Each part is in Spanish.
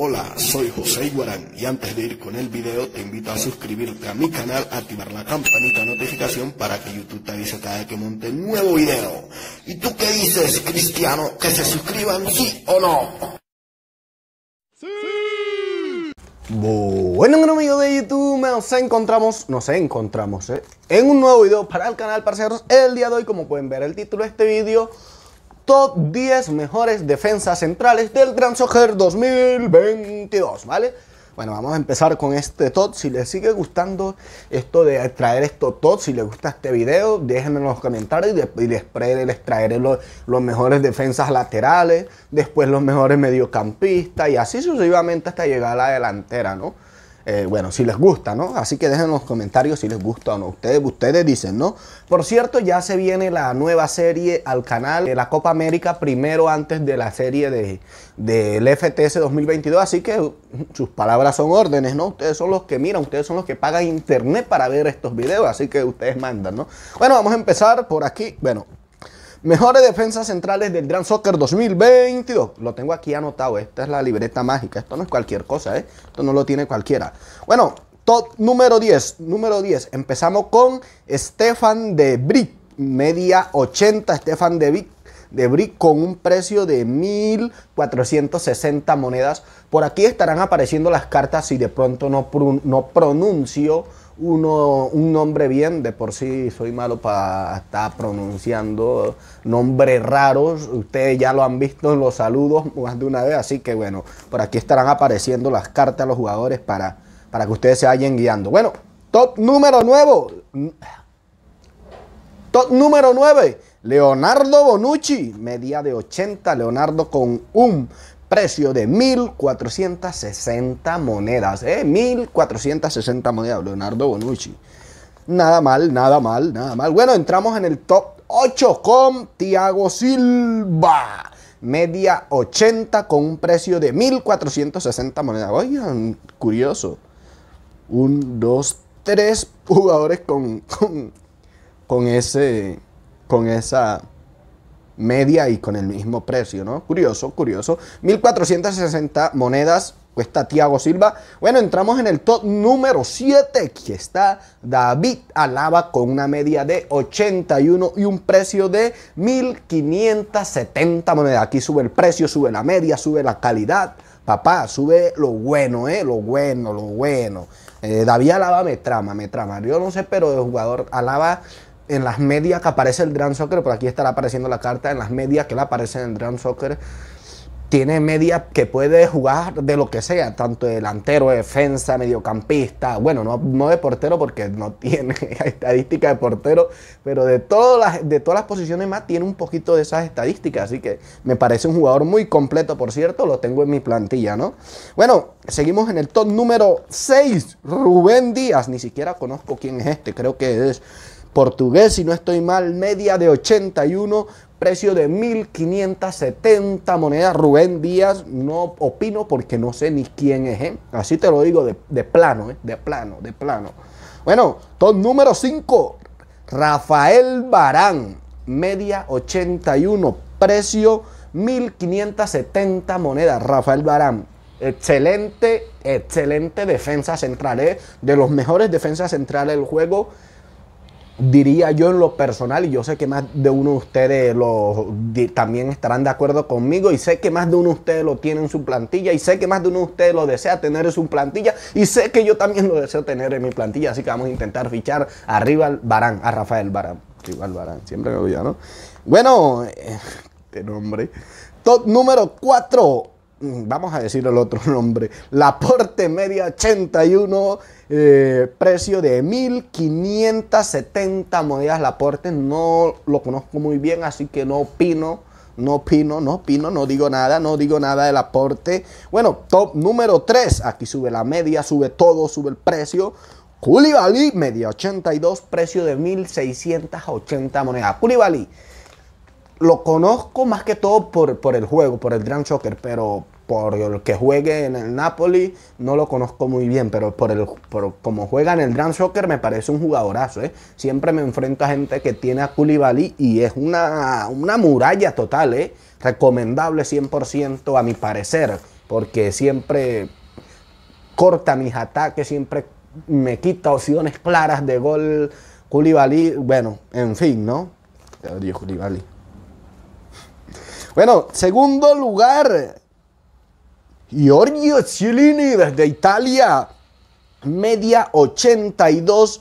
Hola, soy José Iguarán y antes de ir con el video te invito a suscribirte a mi canal, activar la campanita de notificación para que YouTube te avise cada vez que monte un nuevo video. ¿Y tú qué dices, Cristiano? ¿Que se suscriban sí o no? ¡Sí! Bueno, amigos de YouTube, nos encontramos, nos encontramos, ¿eh? En un nuevo video para el canal, parceros. El día de hoy, como pueden ver el título de este video top 10 mejores defensas centrales del Gran Soccer 2022, ¿vale? Bueno, vamos a empezar con este top. Si les sigue gustando esto de traer estos tops, si les gusta este video, déjenme en los comentarios y, les traeré los, los mejores defensas laterales, después los mejores mediocampistas y así sucesivamente hasta llegar a la delantera, ¿no? Eh, bueno, si les gusta, ¿no? Así que dejen en los comentarios si les gusta o no. Ustedes, ustedes dicen, ¿no? Por cierto, ya se viene la nueva serie al canal de la Copa América, primero antes de la serie del de, FTS 2022. Así que sus palabras son órdenes, ¿no? Ustedes son los que miran, ustedes son los que pagan internet para ver estos videos. Así que ustedes mandan, ¿no? Bueno, vamos a empezar por aquí. Bueno, Mejores defensas centrales del Grand Soccer 2022. Lo tengo aquí anotado. Esta es la libreta mágica. Esto no es cualquier cosa, ¿eh? Esto no lo tiene cualquiera. Bueno, top número 10. Número 10. Empezamos con Stefan de Brick. Media 80. Stefan de Brick de con un precio de 1460 monedas. Por aquí estarán apareciendo las cartas si de pronto no, pronuncio uno, un nombre bien, de por sí soy malo para estar pronunciando nombres raros, ustedes ya lo han visto en los saludos más de una vez, así que bueno, por aquí estarán apareciendo las cartas a los jugadores para, para que ustedes se vayan guiando. Bueno, top número nuevo. Top número 9, Leonardo Bonucci, media de 80, Leonardo con un precio de 1460 monedas. ¿eh? 1460 monedas, Leonardo Bonucci. Nada mal, nada mal, nada mal. Bueno, entramos en el top 8 con Tiago Silva. Media 80 con un precio de 1460 monedas. Oigan, curioso. Un, dos, tres jugadores con, con, con ese. Con esa media y con el mismo precio, ¿no? Curioso, curioso. 1460 monedas cuesta Tiago Silva. Bueno, entramos en el top número 7, que está David Alaba con una media de 81 y un precio de 1570 monedas. Aquí sube el precio, sube la media, sube la calidad. Papá, sube lo bueno, ¿eh? Lo bueno, lo bueno. Eh, David Alaba me trama, me trama. Yo no sé, pero el jugador Alaba en las medias que aparece el Drum Soccer, por aquí estará apareciendo la carta, en las medias que la aparece en el Drum Soccer, tiene media que puede jugar de lo que sea, tanto delantero, defensa, mediocampista, bueno, no, no de portero porque no tiene estadística de portero, pero de todas, las, de todas las posiciones más tiene un poquito de esas estadísticas, así que me parece un jugador muy completo, por cierto, lo tengo en mi plantilla, ¿no? Bueno, seguimos en el top número 6, Rubén Díaz, ni siquiera conozco quién es este, creo que es portugués, si no estoy mal, media de 81, precio de 1570 monedas. Rubén Díaz, no opino porque no sé ni quién es, ¿eh? así te lo digo de, plano, ¿eh? de plano, de plano. Bueno, top número 5, Rafael Barán, media 81, precio 1570 monedas. Rafael Barán, excelente, excelente defensa central, ¿eh? de los mejores defensas centrales del juego diría yo en lo personal, y yo sé que más de uno de ustedes lo, también estarán de acuerdo conmigo, y sé que más de uno de ustedes lo tiene en su plantilla, y sé que más de uno de ustedes lo desea tener en su plantilla, y sé que yo también lo deseo tener en mi plantilla, así que vamos a intentar fichar a Rival Barán, a Rafael Barán. Rival Barán, siempre me Bueno, eh, este nombre. Top número 4, Mm, vamos a decir el otro nombre, Laporte media 81, eh, precio de 1570 monedas Laporte, no lo conozco muy bien, así que no opino, no opino, no opino, no digo nada, no digo nada del aporte. Bueno, top número 3, aquí sube la media, sube todo, sube el precio. Culibalí, media 82, precio de 1680 monedas. Culibalí lo conozco más que todo por, por el juego, por el Grand Shocker, pero por el que juegue en el Napoli no lo conozco muy bien, pero por el como juega en el Grand Shocker me parece un jugadorazo. ¿eh? Siempre me enfrento a gente que tiene a Koulibaly y es una, muralla total, ¿eh? recomendable 100% a mi parecer, porque siempre corta mis ataques, siempre me quita opciones claras de gol Koulibaly, bueno, en fin, ¿no? Koulibaly. Bueno, segundo lugar, Giorgio Cellini desde Italia, media 82,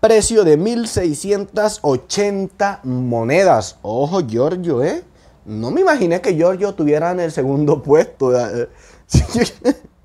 precio de 1680 monedas. Ojo, Giorgio, ¿eh? No me imaginé que Giorgio tuviera en el segundo puesto.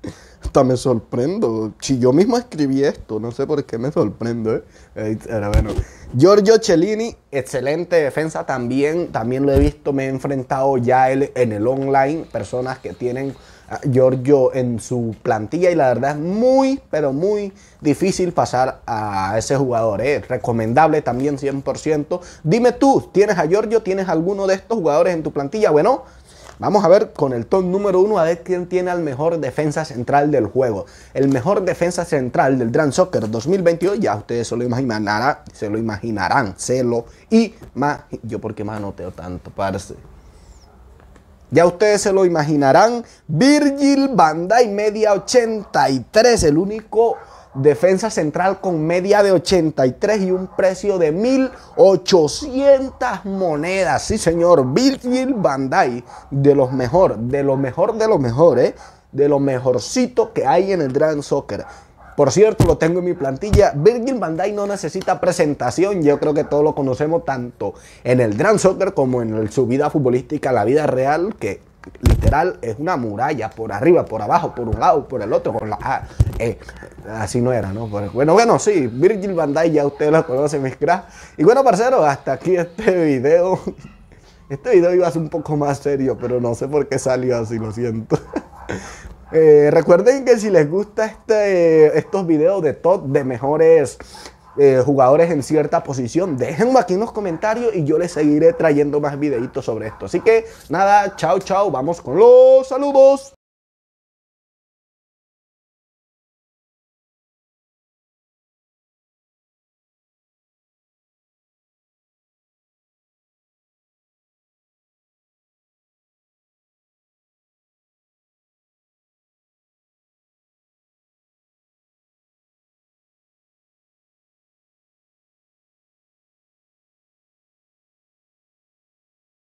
me sorprendo. Si yo mismo escribí esto, no sé por qué me sorprendo. ¿eh? bueno. Giorgio Cellini, excelente defensa también. También lo he visto, me he enfrentado ya él en el online. Personas que tienen a Giorgio en su plantilla y la verdad es muy, pero muy difícil pasar a ese jugador. ¿eh? recomendable también 100%. Dime tú, ¿tienes a Giorgio? ¿Tienes alguno de estos jugadores en tu plantilla? Bueno, Vamos a ver con el top número uno a ver quién tiene al mejor defensa central del juego. El mejor defensa central del Grand Soccer 2022, ya ustedes se lo imaginarán, se lo imaginarán, se lo y más yo porque más anoteo tanto, parce. Ya ustedes se lo imaginarán, Virgil Bandai media 83, el único defensa central con media de 83 y un precio de 1800 monedas. Sí, señor, Virgil Bandai de los mejor, de lo mejor de los mejores, ¿eh? de lo mejorcito que hay en el Grand Soccer. Por cierto, lo tengo en mi plantilla. Virgil Bandai no necesita presentación. Yo creo que todos lo conocemos tanto en el Grand Soccer como en su vida futbolística, la vida real, que literal es una muralla por arriba, por abajo, por un lado, por el otro, con la eh, así no era, ¿no? bueno, bueno, sí, Virgil Van ya ustedes lo conocen, mis cracks. Y bueno, parceros, hasta aquí este video. Este video iba a ser un poco más serio, pero no sé por qué salió así, lo siento. Eh, recuerden que si les gusta este, estos videos de top de mejores eh, jugadores en cierta posición. Déjenme aquí en los comentarios y yo les seguiré trayendo más videitos sobre esto. Así que nada, chao, chao, vamos con los saludos.